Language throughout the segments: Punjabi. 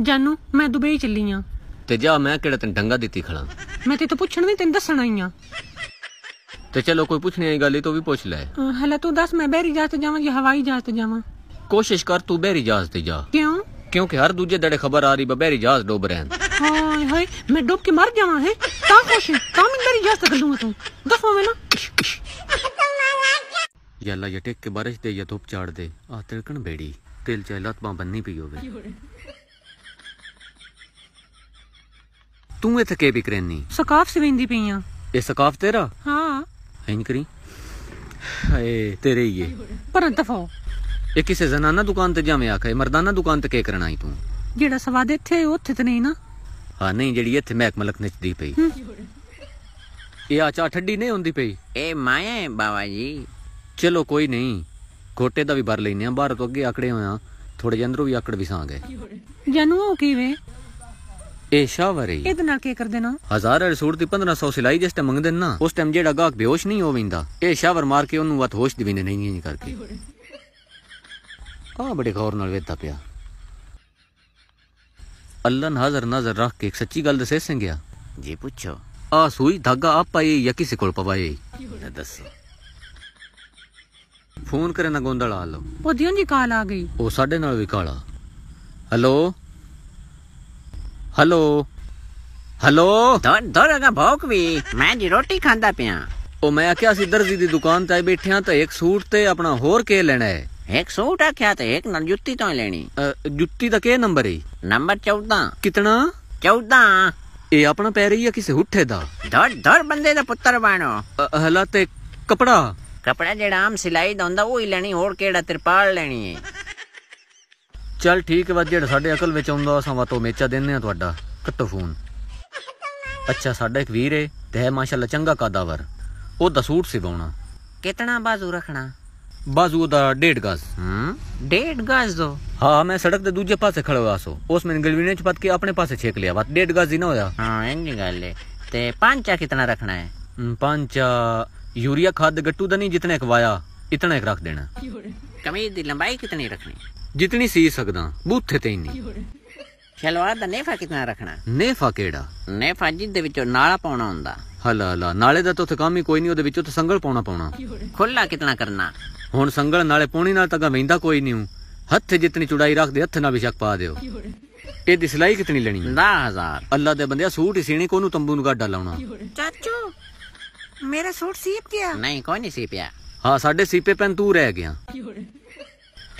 ਜਾਨੂ ਮੈਂ ਦੁਬਈ ਚੱਲੀ ਆ ਤੇ ਜਾ ਮੈਂ ਕਿਹੜਾ ਤੈਨੂੰ ਡੰਗਾ ਦਿੱਤੀ ਖੜਾ ਮੈਂ ਤੇ ਪੁੱਛਣ ਵੀ ਤੈਨੂੰ ਦੱਸਣਾ ਹੀ ਆ ਤੇ ਚਲੋ ਕੋਈ ਪੁੱਛਣੀ ਆਈ ਗੱਲ ਇਹ ਤੋ ਵੀ ਪੁੱਛ ਲੈ ਹਲਾ ਤੂੰ ਦੱਸ ਮੈਂ ਬਹਿਰੀ ਜਹਾਜ਼ ਤੇ ਜਾਵਾਂ ਜਾਂ ਹਵਾਈ ਜਹਾਜ਼ ਤੇ ਜਾਵਾਂ ਕੋਸ਼ਿਸ਼ ਕਰ ਤੂੰ ਬਹਿਰੀ ਜਹਾਜ਼ ਤੇ ਜਾ ਕਿਉਂ ਕਿਉਂਕਿ ਹਰ ਦੂਜੇ ਦੜੇ ਖਬਰ ਆ ਰਹੀ ਬਹਿਰੀ ਜਹਾਜ਼ ਡੋਬ ਰਹੇ ਨੇ ਹਾਏ ਹਾਏ ਮੈਂ ਡੁੱਬ ਕੇ ਮਰ ਜਾਵਾਂ ਹੈ ਤਾਂ ਕੋਸ਼ਿਸ਼ ਤਾਂ ਮੈਂ ਬਹਿਰੀ ਜਹਾਜ਼ ਤੇ ਕੱਢੂਗਾ ਤੂੰ ਦੱਸੋ ਮੈਨੂੰ ਯਾ ਅੱਲਾ ਯਟੇ ਕੇ ਬਾਰਿਸ਼ ਦੇ ਯਾ ਧੁੱਪ ਝਾੜ ਦੇ ਆ ਤਿਲਕਣ ਬੇੜੀ ਤਿਲ ਚੈ ਲਤਮਾ ਬੰਨੀ ਪਈ ਹੋਵੇ ਤੂੰ ਇੱਥੇ ਕੇ ਵੀ ਕਰੇਨੀ ਸਕਾਫ ਸਵਿੰਦੀ ਪਈ ਆ ਇਹ ਸਕਾਫ ਤੇਰਾ ਹਾਂ ਐਂ ਕਰੀ ਹਾਏ ਤੇਰੇ ਹੀ ਏ ਪਰ ਦਫਾ ਇਹ ਕਿਸੇ ਜ਼ਨਾਨਾ ਦੁਕਾਨ ਤੇ ਜਾਵੇਂ ਆਖੇ ਮਰਦਾਨਾ ਦੁਕਾਨ ਤੇ ਕੇ ਕਰਨਾ ਹੀ ਤੂੰ ਜਿਹੜਾ ਸਵਾਦ ਇੱਥੇ ਉੱਥੇ ਤੇ ਨਹੀਂ ਨਾ ਹਾਂ ਨਹੀਂ ਜਿਹੜੀ ਇੱਥੇ ਮਹਿਕ ਮਲਕ ਨੱਚਦੀ ਪਈ ਇਹ ਆਚਾ ਠੱਡੀ ਨਹੀਂ ਹੁੰਦੀ ਪਈ ਇਹ ਮਾਇਆ ਹੈ ਬਾਬਾ ਜੀ ਚਲੋ ਕੋਈ ਨਹੀਂ ਘੋਟੇ ਦਾ ਵੀ ਭਰ ਲੈਨੇ ਆ ਬਾਹਰ ਤੋਂ ਅੱਗੇ ਆਕੜੇ ਹੋਇਆ ਥੋੜੇ ਜਿਹਾ ਅੰਦਰੋਂ ਵੀ ਆਕੜ ਵੀ ਸਾਂ ਗਏ ਜਨੂ ਕਿਵੇਂ ਸ਼ਾਵਰੀ ਇਹਦੇ ਨਾਲ ਕੀ ਕਰਦੇ ਨਾ ਹਜ਼ਾਰ ਸੂਟ ਦੀ 1500 ਸਿਲਾਈ ਜਿਸ ਟਾਈਮ ਮੰਗਦੇ ਨਾ ਉਸ ਟਾਈਮ ਜਿਹੜਾ ਗਾਹਕ ਬੇਹੋਸ਼ ਨਹੀਂ ਹੋ ਵਿੰਦਾ ਸ਼ਾਵਰ ਮਾਰ ਕੇ ਉਹਨੂੰ ਵਤ ਹੋਸ਼ ਦਿਵਿੰਦੇ ਨਹੀਂ ਕਰਕੇ ਆ ਬੜੇ ਘੌਰ ਨਾਲ ਵੇਤਾ ਪਿਆ ਅੱਲਨ ਹਾਜ਼ਰ ਨਜ਼ਰ ਰੱਖ ਕੇ ਸੱਚੀ ਗੱਲ ਦੱਸੇ ਸੰਗਿਆ ਜੇ ਪੁੱਛੋ ਆ ਸੂਈ ਧਾਗਾ ਆ ਪਾਈ ਜਾਂ ਕਿਸੇ ਕੋਲ ਪਵਾਏ ਦੱਸੋ ਫੋਨ ਕਰੇ ਨਾ ਗੋਂਦਲ ਆ ਲਓ ਉਹ ਦਿਉਂ ਜੀ ਕਾਲ ਆ ਗਈ ਉਹ ਸਾਡੇ ਨਾਲ ਵੀ ਕਾਲਾ ਹਲੋ ਹੈਲੋ ਹੈਲੋ ਦੋਰ ਦੋਰ ਭੌਕ ਵੀ ਮੈਂ ਜੀ ਰੋਟੀ ਖਾਂਦਾ ਪਿਆ ਉਹ ਮੈਂ ਆਖਿਆ ਸੀ ਦਰਜੀ ਦੀ ਦੁਕਾਨ ਤੇ ਬੈਠਿਆ ਤਾਂ ਇੱਕ ਸੂਟ ਤੇ ਆਪਣਾ ਹੋਰ ਕੇ ਲੈਣਾ ਹੈ ਇੱਕ ਸੂਟ ਆਖਿਆ ਤੇ ਇੱਕ ਨਾਲ ਜੁੱਤੀ ਤਾਂ ਲੈਣੀ ਜੁੱਤੀ ਦਾ ਕੀ ਨੰਬਰ ਹੈ ਨੰਬਰ 14 ਕਿਤਨਾ 14 ਇਹ ਆਪਣਾ ਪੈ ਰਹੀ ਆ ਕਿਸੇ ਹੁੱਠੇ ਦਾ ਧੜ ਧੜ ਬੰਦੇ ਦਾ ਪੁੱਤਰ ਬਾਣੋ ਹਲਾ ਤੇ ਕਪੜਾ ਕਪੜਾ ਜਿਹੜਾ ਆਮ ਸਿਲਾਈ ਦਾ ਹੁੰਦਾ ਉਹ ਹੀ ਲੈਣੀ ਹੋਰ ਕਿਹੜਾ ਤਿਰਪਾਲ ਲੈਣੀ ਹੈ ਚੱਲ ਠੀਕ ਵਾ ਜਿਹੜਾ ਸਾਡੇ ਅਕਲ ਵਿੱਚ ਆਉਂਦਾ ਅਸਾਂ ਵਾ ਤੋਂ ਮੇਚਾ ਦਿੰਨੇ ਆ ਤੁਹਾਡਾ ਕੱਟੋ ਫੋਨ ਅੱਛਾ ਸਾਡਾ ਇੱਕ ਵੀਰ ਏ ਤੇ ਹੈ ਮਾਸ਼ਾਅੱਲਾ ਚੰਗਾ ਕਾਦਾਵਰ ਉਹ ਦਾ ਸੂਟ ਸਿਵਾਉਣਾ कितना बाजू रखना ਬਾਜ਼ੂ ਦਾ 1.5 ਗਜ਼ हम्म डेढ़ गज दो ਹਾਂ ਮੈਂ ਸੜਕ ਦੇ ਦੂਜੇ ਪਾਸੇ ਖੜਾ ਹੋਇਆ ਸੋ ਉਸ ਮੈਨੂੰ ਗਲਵੀਨੇ ਚ ਪੱਤ ਕੇ ਆਪਣੇ ਪਾਸੇ ਛੇਕ ਲਿਆ ਵਾ 1.5 ਗਜ਼ ਹੀ ਨਾ ਹੋਇਆ हाँ इनकी गल है ते पांचा कितना रखना है हम्म, ਪੰਜ ਅ, यूरिया खाद गट्टू दनी जितने एक वाया इतना एक रख देना कमीज दी लंबाई कितनी रखनी ਜਿਤਨੀ ਸੀ ਸਕਦਾ ਬੂਥੇ ਤੇ ਇੰਨੀ ਖਲਵਾ ਦਾ ਨੇਫਾ ਕਿਤਨਾ ਰੱਖਣਾ ਨੇਫਾ ਕਿਹੜਾ ਨੇਫਾ ਜਿਹਦੇ ਵਿੱਚੋਂ ਨਾਲਾ ਪਾਉਣਾ ਹੁੰਦਾ ਹਲਾ ਹਲਾ ਨਾਲੇ ਦਾ ਤਾਂ ਉੱਥੇ ਕੰਮ ਹੀ ਕੋਈ ਨਹੀਂ ਉਹਦੇ ਵਿੱਚੋਂ ਤਾਂ ਸੰਗਲ ਪਾਉਣਾ ਪਾਉਣਾ ਖੁੱਲਾ ਕਿਤਨਾ ਕਰਨਾ ਹੁਣ ਸੰਗਲ ਨਾਲੇ ਪੋਣੀ ਨਾਲ ਤਾਂ ਵੈਂਦਾ ਕੋਈ ਨਹੀਂ ਹੱਥ ਜਿਤਨੀ ਚੁੜਾਈ ਰੱਖਦੇ ਹੱਥ ਨਾਲ ਵੀ ਸ਼ੱਕ ਪਾ ਦਿਓ ਇਹ ਦੀ ਸਿਲਾਈ ਕਿਤਨੀ ਲੈਣੀ ਹੈ 10000 ਅੱਲਾ ਦੇ ਬੰਦਿਆ ਸੂਟ ਹੀ ਸੀਣੇ ਕੋਨੂੰ ਤੰਬੂ ਨੂੰ ਗਾਡਾ ਲਾਉਣਾ ਚਾਚੂ ਮੇਰਾ ਸੂਟ ਸੀਪ ਗਿਆ ਨਹੀਂ ਕੋਈ ਨਹੀਂ ਸੀਪਿਆ ਹਾਂ ਸਾਡੇ ਸੀਪੇ ਪੈਨ ਤੂੰ ਰਹਿ ਗਿਆ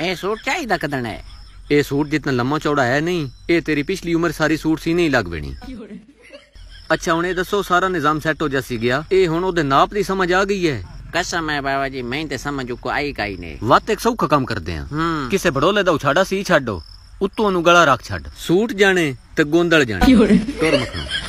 ਇਹ ਸੂਟ ਚਾਹੀਦਾ ਕਦਣ ਹੈ ਇਹ ਸੂਟ ਜਿੰਨਾ ਲੰਮਾ ਚੌੜਾ ਹੈ ਨਹੀਂ ਇਹ ਤੇਰੀ ਪਿਛਲੀ ਉਮਰ ਸਾਰੀ ਸੂਟ ਸੀ ਨਹੀਂ ਲੱਗ ਬਣੀ ਅੱਛਾ ਹੁਣ ਇਹ ਦੱਸੋ ਸਾਰਾ ਨਿਜ਼ਾਮ ਸੈੱਟ ਹੋ ਜਾ ਸੀ ਗਿਆ ਇਹ ਹੁਣ ਉਹਦੇ ਨਾਪ ਦੀ ਸਮਝ ਆ ਗਈ ਹੈ ਕਸਮ ਹੈ ਬਾਬਾ ਜੀ ਮੈਂ ਤੇ ਸਮਝ ਕੋ ਆਈ ਕਾਈ ਨੇ ਵੱਤ ਇੱਕ ਸੌਖਾ ਕੰਮ ਕਰਦੇ ਆ ਕਿਸੇ ਬੜੋਲੇ ਦਾ ਉਛਾੜਾ ਸੀ ਛੱਡੋ ਉੱਤੋਂ ਨੂੰ ਗਲਾ ਰੱਖ ਛੱਡ ਸੂਟ ਜਾਣੇ ਤੇ ਗੋਂਦਲ ਜਾਣੇ ਟੁਰ ਮਖਣਾ